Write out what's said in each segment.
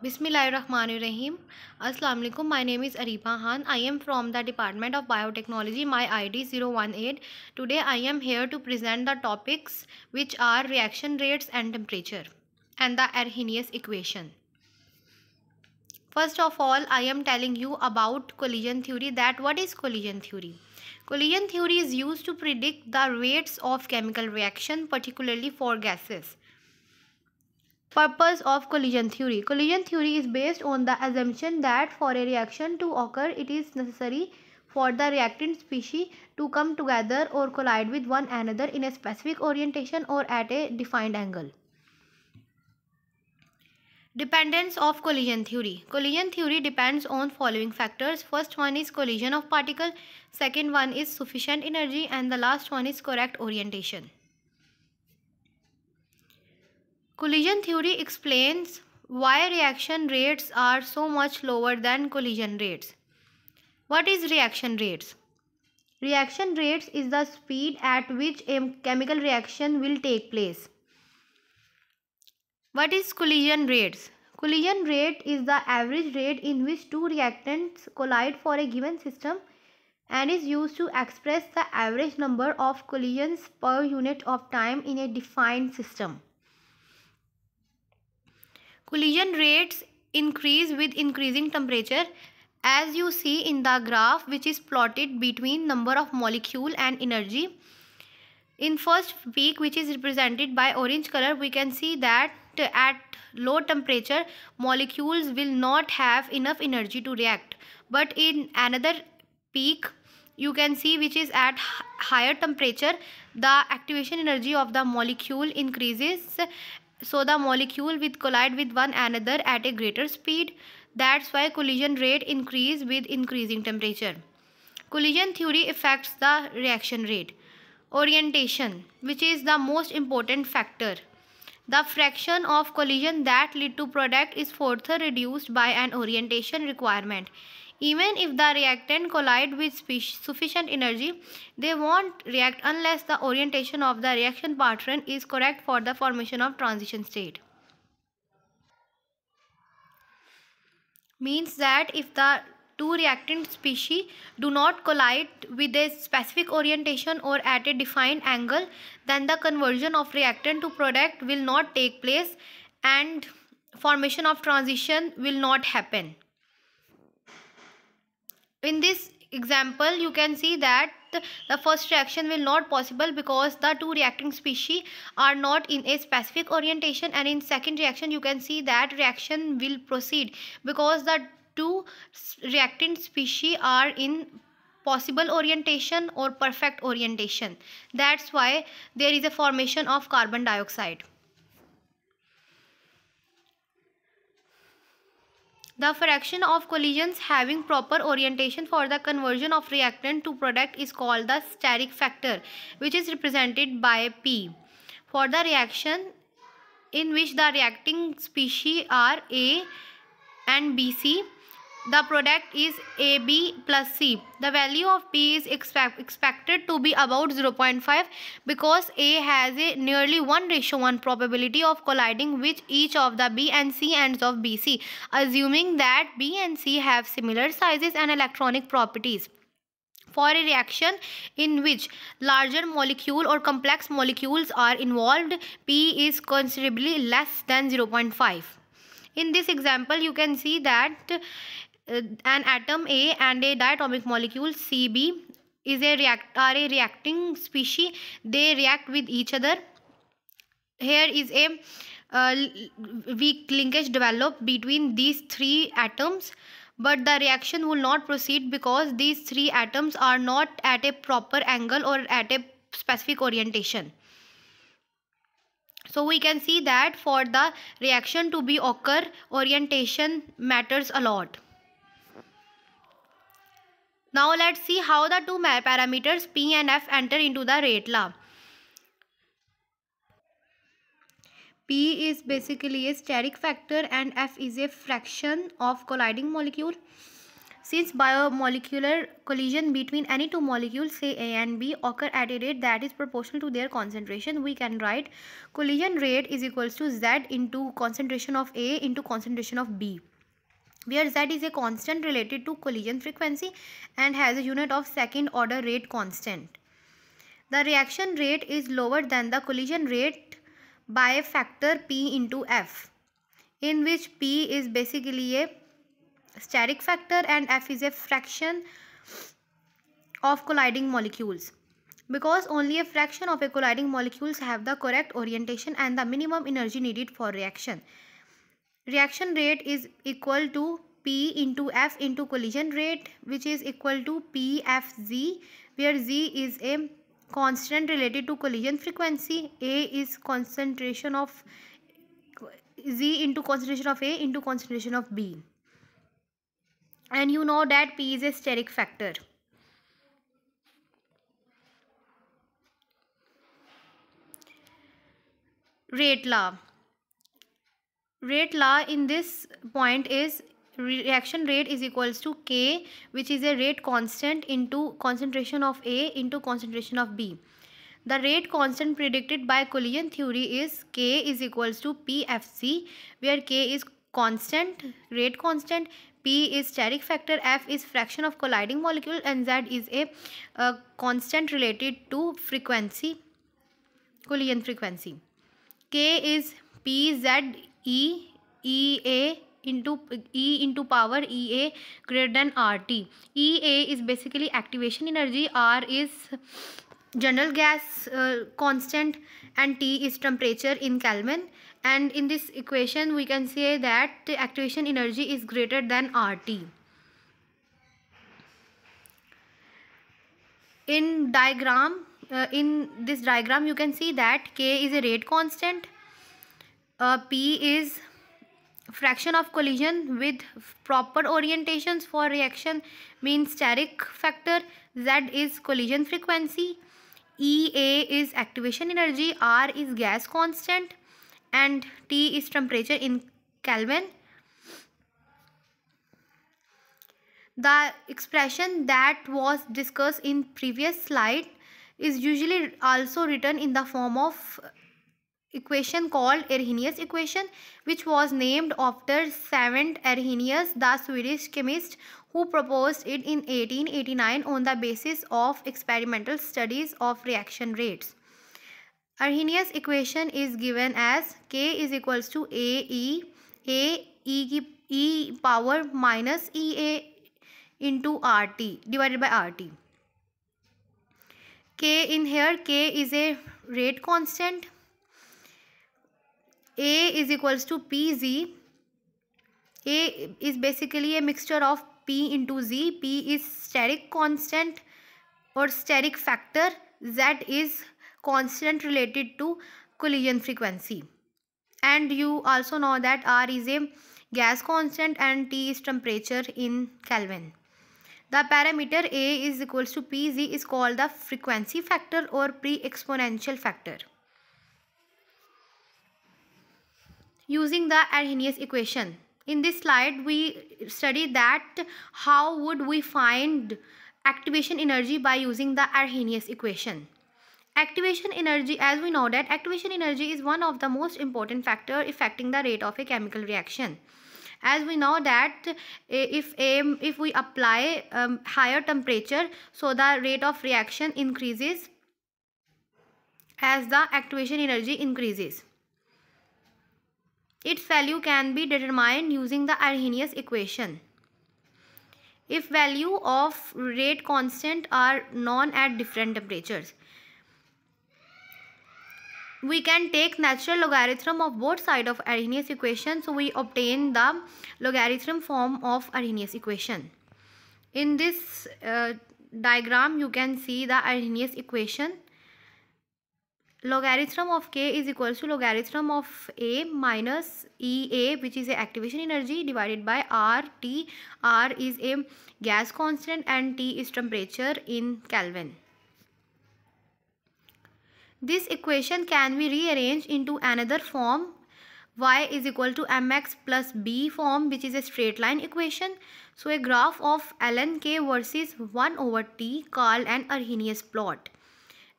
Bismillahirrahmanirrahim. Assalamu alaikum. My name is Arifa Han. I am from the Department of Biotechnology. My ID 018. Today I am here to present the topics which are reaction rates and temperature and the Arrhenius equation. First of all, I am telling you about collision theory that what is collision theory? Collision theory is used to predict the rates of chemical reaction particularly for gases. Purpose of collision theory. Collision theory is based on the assumption that for a reaction to occur, it is necessary for the reactant species to come together or collide with one another in a specific orientation or at a defined angle. Dependence of collision theory. Collision theory depends on following factors. First one is collision of particle, second one is sufficient energy and the last one is correct orientation. Collision theory explains why reaction rates are so much lower than collision rates. What is reaction rates? Reaction rates is the speed at which a chemical reaction will take place. What is collision rates? Collision rate is the average rate in which two reactants collide for a given system and is used to express the average number of collisions per unit of time in a defined system collision rates increase with increasing temperature as you see in the graph which is plotted between number of molecule and energy in first peak which is represented by orange color we can see that at low temperature molecules will not have enough energy to react but in another peak you can see which is at higher temperature the activation energy of the molecule increases so the molecule with collide with one another at a greater speed. That's why collision rate increase with increasing temperature. Collision theory affects the reaction rate. Orientation, which is the most important factor. The fraction of collision that lead to product is further reduced by an orientation requirement. Even if the reactant collide with sufficient energy, they won't react unless the orientation of the reaction pattern is correct for the formation of transition state. Means that if the two reactant species do not collide with a specific orientation or at a defined angle, then the conversion of reactant to product will not take place and formation of transition will not happen in this example you can see that the first reaction will not possible because the two reacting species are not in a specific orientation and in second reaction you can see that reaction will proceed because the two reactant species are in possible orientation or perfect orientation that's why there is a formation of carbon dioxide The fraction of collisions having proper orientation for the conversion of reactant to product is called the steric factor which is represented by P. For the reaction in which the reacting species are A and BC the product is AB plus C. The value of B is expect, expected to be about 0.5 because A has a nearly 1 ratio 1 probability of colliding with each of the B and C ends of BC, assuming that B and C have similar sizes and electronic properties for a reaction in which larger molecule or complex molecules are involved, P is considerably less than 0.5. In this example, you can see that uh, an atom A and a diatomic molecule CB is a react are a reacting species. They react with each other. Here is a uh, weak linkage developed between these three atoms but the reaction will not proceed because these three atoms are not at a proper angle or at a specific orientation. So we can see that for the reaction to be occur orientation matters a lot. Now let's see how the two parameters P and F enter into the rate law. P is basically a steric factor and F is a fraction of colliding molecule. Since biomolecular collision between any two molecules say A and B occur at a rate that is proportional to their concentration, we can write collision rate is equals to Z into concentration of A into concentration of B where z is a constant related to collision frequency and has a unit of second order rate constant. The reaction rate is lower than the collision rate by a factor P into F in which P is basically a steric factor and F is a fraction of colliding molecules. Because only a fraction of a colliding molecules have the correct orientation and the minimum energy needed for reaction reaction rate is equal to P into F into collision rate which is equal to PFZ where Z is a constant related to collision frequency A is concentration of Z into concentration of A into concentration of B and you know that P is a steric factor rate law rate law in this point is reaction rate is equals to K which is a rate constant into concentration of A into concentration of B. The rate constant predicted by collision theory is K is equals to PFC where K is constant, rate constant, P is steric factor, F is fraction of colliding molecule and Z is a constant related to frequency, collision frequency. K is P, Z e e a into e into power e a greater than r t e a is basically activation energy r is general gas uh, constant and T is temperature in Kelvin and in this equation we can say that the activation energy is greater than RT. In diagram, uh, in this diagram you can see that K is a rate constant uh, P is fraction of collision with proper orientations for reaction means steric factor Z is collision frequency EA is activation energy R is gas constant and T is temperature in Kelvin the expression that was discussed in previous slide is usually also written in the form of equation called Arrhenius equation which was named after Savant Arrhenius the Swedish chemist who proposed it in 1889 on the basis of experimental studies of reaction rates. Arrhenius equation is given as K is equals to AE A E, e power minus EA into RT divided by RT. K in here K is a rate constant a is equals to PZ. A is basically a mixture of P into Z. P is steric constant or steric factor. Z is constant related to collision frequency. And you also know that R is a gas constant and T is temperature in Kelvin. The parameter A is equals to Pz is called the frequency factor or pre-exponential factor. using the Arrhenius equation. In this slide, we study that how would we find activation energy by using the Arrhenius equation. Activation energy, as we know that activation energy is one of the most important factor affecting the rate of a chemical reaction as we know that eh, if a, if we apply um, higher temperature so the rate of reaction increases as the activation energy increases its value can be determined using the Arrhenius equation. If value of rate constant are known at different temperatures. We can take natural logarithm of both side of Arrhenius equation. So we obtain the logarithm form of Arrhenius equation. In this uh, diagram you can see the Arrhenius equation logarithm of k is equals to logarithm of a minus ea which is a activation energy divided by r t r is a gas constant and t is temperature in kelvin this equation can be rearranged into another form y is equal to mx plus b form which is a straight line equation. So a graph of ln k versus 1 over t called an Arrhenius plot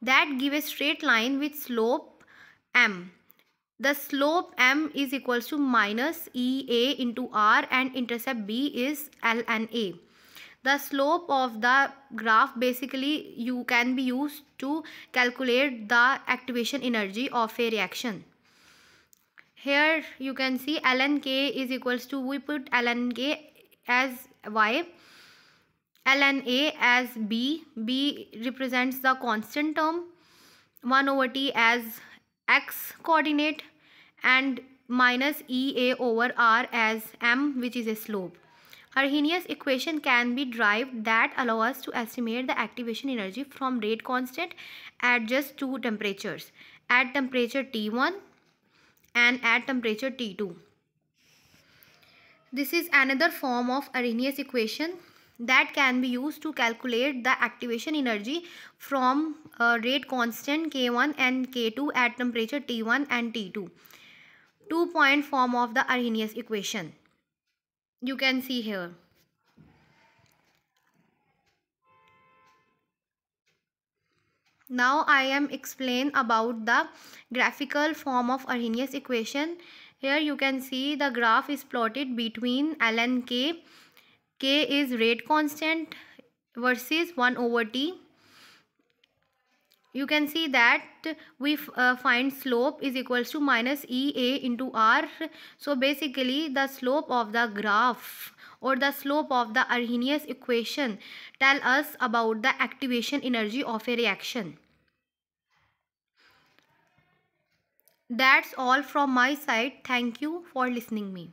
that give a straight line with slope m. The slope m is equals to minus EA into R and intercept B is L and A. The slope of the graph basically you can be used to calculate the activation energy of a reaction here you can see ln k is equals to we put ln k as y L and A as B. B represents the constant term. 1 over T as X coordinate and minus EA over R as M which is a slope. Arrhenius equation can be derived that allow us to estimate the activation energy from rate constant at just two temperatures at temperature T1 and at temperature T2. This is another form of Arrhenius equation that can be used to calculate the activation energy from uh, rate constant K1 and K2 at temperature T1 and T2. Two point form of the Arrhenius equation. You can see here. Now I am explain about the graphical form of Arrhenius equation. Here you can see the graph is plotted between ln k k is rate constant versus 1 over t you can see that we uh, find slope is equals to minus ea into r so basically the slope of the graph or the slope of the arrhenius equation tell us about the activation energy of a reaction that's all from my side thank you for listening me